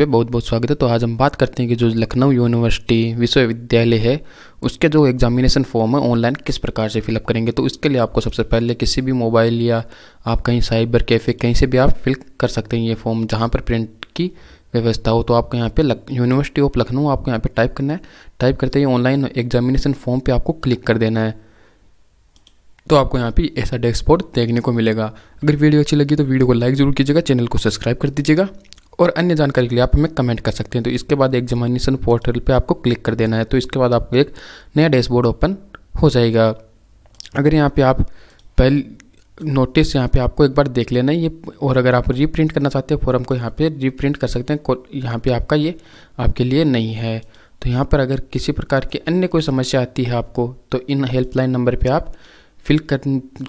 पे बहुत बहुत स्वागत है तो आज हम बात करते हैं कि जो लखनऊ यूनिवर्सिटी विश्वविद्यालय है उसके जो एग्जामिनेशन फॉर्म है ऑनलाइन किस प्रकार से फिलअप करेंगे तो इसके लिए आपको सबसे पहले किसी भी मोबाइल या आप कहीं साइबर कैफ़े कहीं से भी आप फिल कर सकते हैं ये फॉर्म जहाँ पर प्रिंट की व्यवस्था हो तो आपको यहाँ पे यूनिवर्सिटी ऑफ लखनऊ आपको यहाँ पे टाइप करना है टाइप करते ही ऑनलाइन एग्जामिनेशन फॉर्म पे आपको क्लिक कर देना है तो आपको यहाँ पे ऐसा डैशबोर्ड देखने को मिलेगा अगर वीडियो अच्छी लगी तो वीडियो को लाइक ज़रूर कीजिएगा चैनल को सब्सक्राइब कर दीजिएगा और अन्य जानकारी के लिए आप हमें कमेंट कर सकते हैं तो इसके बाद एग्जामिनेशन पोर्टल पर आपको क्लिक कर देना है तो इसके बाद आपको एक नया डैशबोर्ड ओपन हो जाएगा अगर यहाँ पे आप पहले नोटिस यहाँ पे आपको एक बार देख लेना है ये और अगर आप रीप्रिंट करना चाहते हैं फॉरम को यहाँ पे रीप्रिंट कर सकते हैं यहाँ पे आपका ये आपके लिए नहीं है तो यहाँ पर अगर किसी प्रकार की अन्य कोई समस्या आती है आपको तो इन हेल्पलाइन नंबर पे आप फिल कर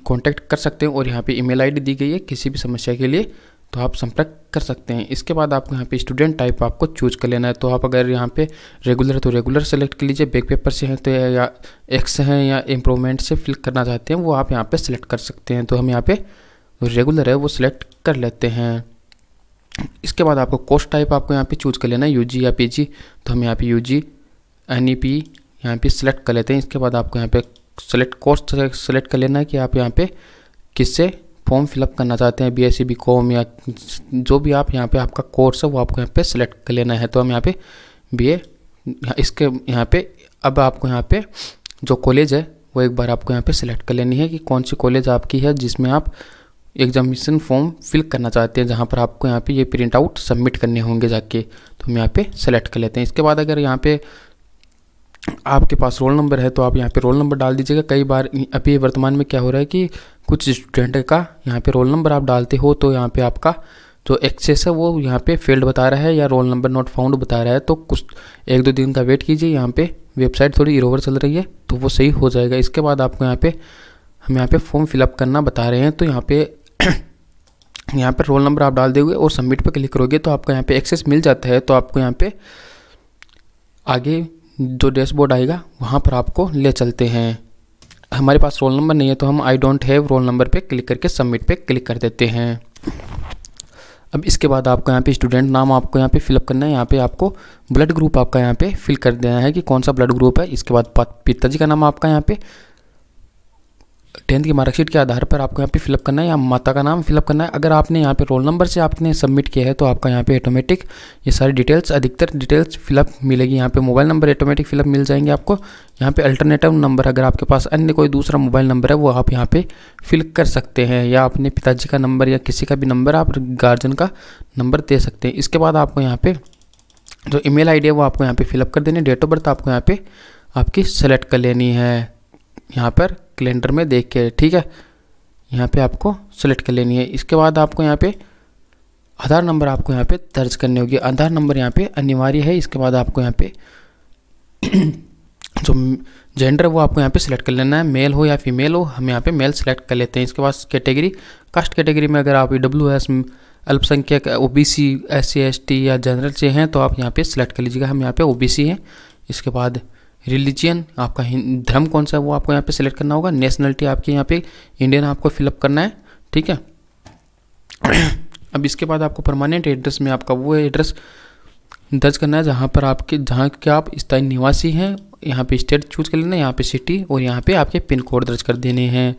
कॉन्टैक्ट कर सकते हैं और यहाँ पे ईमेल आईडी दी गई है किसी भी समस्या के लिए तो आप संपर्क कर सकते हैं इसके बाद आप यहाँ पे स्टूडेंट टाइप आपको चूज कर लेना है तो आप अगर यहाँ पे रेगुलर तो रेगुलर सेलेक्ट कर लीजिए बैक पेपर से हैं तो या एक्स हैं या इम्प्रूवमेंट से फिल करना चाहते हैं वो आप यहाँ पे सेलेक्ट कर सकते हैं तो हम यहाँ पे रेगुलर है वो सिलेक्ट कर लेते हैं इसके बाद आपको कोर्स टाइप आपको यहाँ पर चूज कर लेना है यू या पी तो हम यहाँ पर U G N E P यहाँ पर सिलेक्ट कर लेते हैं इसके बाद आपको यहाँ पर सेलेक्ट कोर्स सेलेक्ट कर लेना है कि आप यहाँ पर किससे फॉर्म फिलअप करना चाहते हैं बी एस सी या जो भी आप यहाँ पे आपका कोर्स है वो आपको यहाँ पे सेलेक्ट कर लेना है तो हम यहाँ पे बी ए इसके यहाँ पे अब आपको यहाँ पे जो कॉलेज है वो एक बार आपको यहाँ पे सेलेक्ट कर लेनी है कि कौन सी कॉलेज आपकी है जिसमें आप एग्जामिनेशन फॉर्म फिल करना चाहते हैं जहाँ पर आपको यहाँ पे ये प्रिंट आउट सबमिट करने होंगे जाके तो हम यहाँ पे सेलेक्ट कर लेते हैं इसके बाद अगर यहाँ पे आपके पास रोल नंबर है तो आप यहाँ पे रोल नंबर डाल दीजिएगा कई बार अभी वर्तमान में क्या हो रहा है कि कुछ स्टूडेंट का यहाँ पे रोल नंबर आप डालते हो तो यहाँ पे आपका जो एक्सेस है वो यहाँ पे फील्ड बता रहा है या रोल नंबर नॉट फाउंड बता रहा है तो कुछ एक दो दिन का वेट कीजिए यहाँ पे वेबसाइट थोड़ी इरोवर चल रही है तो वो सही हो जाएगा इसके बाद आपको यहाँ पे हम यहाँ पे फॉर्म फिलअप करना बता रहे हैं तो यहाँ पे यहाँ पर रोल नंबर आप डाल दोगे और सबमिट पर क्लिक करोगे तो आपको यहाँ पे एक्सेस मिल जाता है तो आपको यहाँ पे आगे जो डैशबोर्ड आएगा वहाँ पर आपको ले चलते हैं हमारे पास रोल नंबर नहीं है तो हम I don't have roll number पे क्लिक करके सबमिट पे क्लिक कर देते हैं अब इसके बाद आपको यहाँ पे स्टूडेंट नाम आपको यहाँ पे फिलअप करना है यहाँ पे आपको ब्लड ग्रुप आपका यहाँ पे फिल कर देना है कि कौन सा ब्लड ग्रुप है इसके बाद पिताजी का नाम आपका यहाँ पे टेंथ की मार्कशीट के आधार पर आपको यहाँ पे फिलअप करना है या माता का नाम फिलअप करना है अगर आपने यहाँ पे रोल नंबर से आपने सबमिट किया है तो आपका यहाँ पे ऑटोमेटिक ये सारी डिटेल्स अधिकतर डिटेल्स फिलअप मिलेगी यहाँ पे मोबाइल नंबर ऑटोमेटिक फिलअप मिल जाएंगे आपको यहाँ पे अल्टरनेटिव नंबर अगर आपके पास अन्य कोई दूसरा मोबाइल नंबर है वो आप यहाँ पर फिल कर सकते हैं या अपने पिताजी का नंबर या किसी का भी नंबर आप गार्जियन का नंबर दे सकते हैं इसके बाद आपको यहाँ पर जो ई मेल है वो आपको यहाँ पर फिलअप कर देनी डेट ऑफ बर्थ आपको यहाँ पर आपकी सेलेक्ट कर लेनी है यहाँ पर कैलेंडर में देख के ठीक है यहाँ पे आपको सेलेक्ट कर लेनी है इसके बाद आपको यहाँ पे आधार नंबर आपको यहाँ पे दर्ज करने होगी आधार नंबर यहाँ पे अनिवार्य है इसके बाद आपको यहाँ पे जो जेंडर वो आपको यहाँ पे सिलेक्ट कर लेना है मेल हो या फीमेल हो हम यहाँ पे मेल सेलेक्ट कर लेते हैं इसके बाद कैटेगरी कास्ट कैटेगरी में अगर आप ई डब्ल्यू एस अल्पसंख्यक O B C S C S T या जनरल से हैं तो आप यहाँ पे सेलेक्ट कर लीजिएगा हम यहाँ पे ओ बी सी हैं इसके बाद रिलीजियन आपका धर्म कौन सा है वो आपको यहाँ पे सिलेक्ट करना होगा नेशनलिटी आपके यहाँ पे इंडियन आपको फिलअप करना है ठीक है अब इसके बाद आपको परमानेंट एड्रेस में आपका वो एड्रेस दर्ज करना है जहाँ पर आपके जहाँ के आप स्थायी निवासी हैं यहाँ पे स्टेट चूज कर लेना है यहाँ पे सिटी और यहाँ पे आपके पिन कोड दर्ज कर देने हैं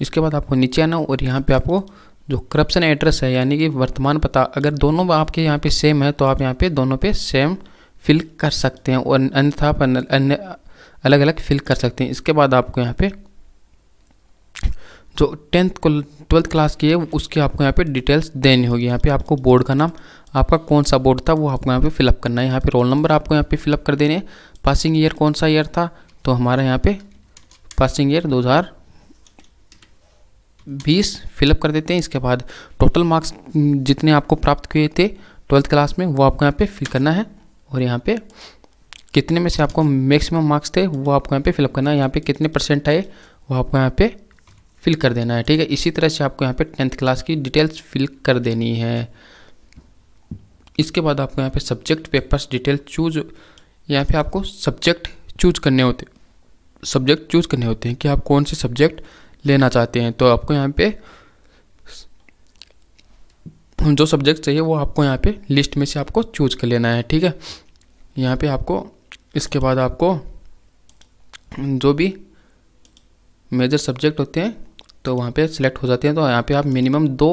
इसके बाद आपको नीचे आना और यहाँ पे आपको जो करप्शन एड्रेस है यानी कि वर्तमान पता अगर दोनों आपके यहाँ पे सेम है तो आप यहाँ पे दोनों पे सेम फिल कर सकते हैं और अन्यथा आप अन्य अलग अलग फिल कर सकते हैं इसके बाद आपको यहाँ पे जो टेंथ ट्वेल्थ क्लास की है उसके आपको यहाँ पे डिटेल्स देनी होगी यहाँ पे आपको बोर्ड का नाम आपका कौन सा बोर्ड था वो आपको यहाँ पे फिलअप करना है यहाँ पे रोल नंबर आपको यहाँ पे फिलअप कर देने पासिंग ईयर कौन सा ईयर था तो हमारा यहाँ पे पासिंग ईयर दो हज़ार बीस फिलअप कर देते हैं इसके बाद टोटल मार्क्स जितने आपको प्राप्त किए थे ट्वेल्थ क्लास में वो आपको यहाँ पे फिल करना है और यहाँ पे कितने में से आपको मैक्सिमम मार्क्स थे वो आपको यहाँ पे फिलअप करना है यहाँ पे कितने परसेंट आए वो आपको यहाँ पे फिल कर देना है ठीक है इसी तरह से आपको यहाँ पे टेंथ क्लास की डिटेल्स फिल कर देनी है इसके बाद आपको यहाँ पे सब्जेक्ट पेपर्स डिटेल चूज यहाँ पे आपको सब्जेक्ट चूज करने होते सब्जेक्ट चूज करने होते हैं कि आप कौन से सब्जेक्ट लेना चाहते हैं तो आपको यहाँ पे जो सब्जेक्ट चाहिए वो आपको यहाँ पे लिस्ट में से आपको चूज कर लेना है ठीक है यहाँ पे आपको इसके बाद आपको जो भी मेजर सब्जेक्ट होते हैं तो वहाँ पे सेलेक्ट हो जाते हैं तो यहाँ पे आप मिनिमम दो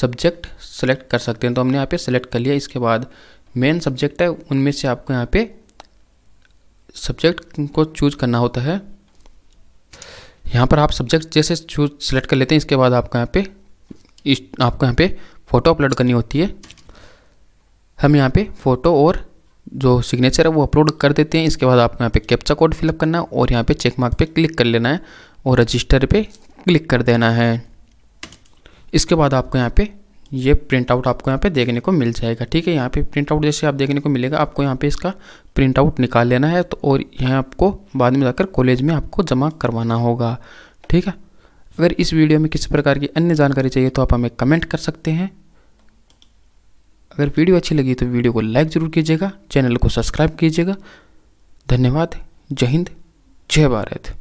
सब्जेक्ट सेलेक्ट कर सकते हैं तो हमने यहाँ पे सेलेक्ट कर लिया इसके बाद मेन सब्जेक्ट है उनमें से आपको यहाँ पे सब्जेक्ट को चूज करना होता है यहाँ पर आप सब्जेक्ट जैसे चूज सेलेक्ट कर लेते हैं इसके बाद आपको यहाँ पे आपको यहाँ पे फ़ोटो अपलोड करनी होती है हम यहाँ पे फ़ोटो और जो सिग्नेचर है वो अपलोड कर देते हैं इसके बाद आपको यहाँ पे कैप्चा कोड फिलअप करना है और यहाँ पे चेक मार्क पे क्लिक कर लेना है और रजिस्टर पे क्लिक कर देना है इसके बाद आपको यहाँ पे ये प्रिंट आउट आपको यहाँ पे देखने को मिल जाएगा ठीक है यहाँ पे प्रिंट आउट जैसे आप देखने को मिलेगा आपको यहाँ पे इसका प्रिंट आउट निकाल लेना है तो और यहाँ आपको बाद में जाकर कॉलेज में आपको जमा करवाना होगा ठीक है अगर इस वीडियो में किसी प्रकार की अन्य जानकारी चाहिए तो आप हमें कमेंट कर सकते हैं अगर वीडियो अच्छी लगी तो वीडियो को लाइक ज़रूर कीजिएगा चैनल को सब्सक्राइब कीजिएगा धन्यवाद जय हिंद जय भारत